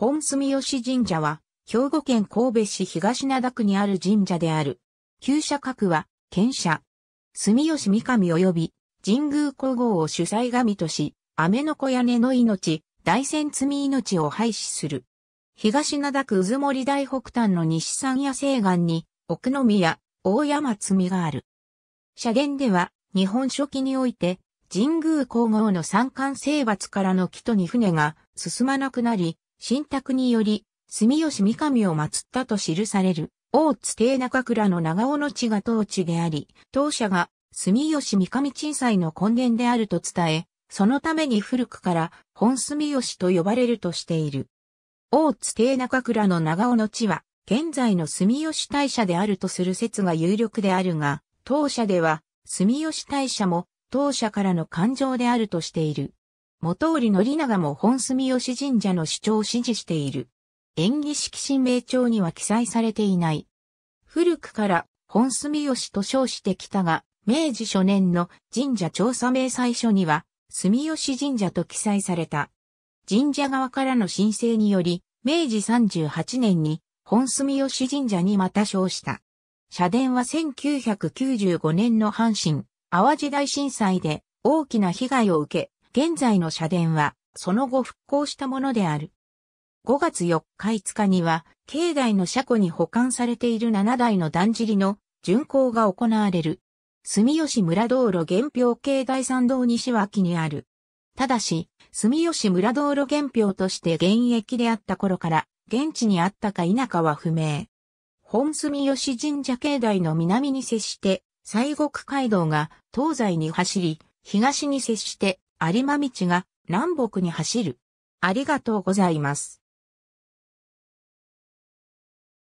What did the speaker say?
本住吉神社は、兵庫県神戸市東灘区にある神社である。旧社格は、県社。住吉三神及び、神宮皇后を主催神とし、雨の子屋根の命、大仙罪命を廃止する。東灘区渦森大北端の西山野西岸に、奥の宮、大山罪がある。社言では、日本初期において、神宮皇后の三冠征伐からの木とに船が進まなくなり、新託により、住吉三上を祀ったと記される、大津邸中倉の長尾の地が当地であり、当社が住吉三上鎮祭の根源であると伝え、そのために古くから本住吉と呼ばれるとしている。大津邸中倉の長尾の地は、現在の住吉大社であるとする説が有力であるが、当社では、住吉大社も当社からの感情であるとしている。元織宣長も本住吉神社の主張を支持している。演技式神明帳には記載されていない。古くから本住吉と称してきたが、明治初年の神社調査明細書には、住吉神社と記載された。神社側からの申請により、明治38年に本住吉神社にまた称した。社殿は1995年の阪神、淡路大震災で大きな被害を受け、現在の社殿は、その後復興したものである。5月4日5日には、境内の車庫に保管されている7台のだんじりの巡行が行われる。住吉村道路原表境第山道西脇にある。ただし、住吉村道路原表として現役であった頃から、現地にあったか否かは不明。本住吉神社境内の南に接して、西国街道が東西に走り、東に接して有馬道が南北に走る。ありがとうございます。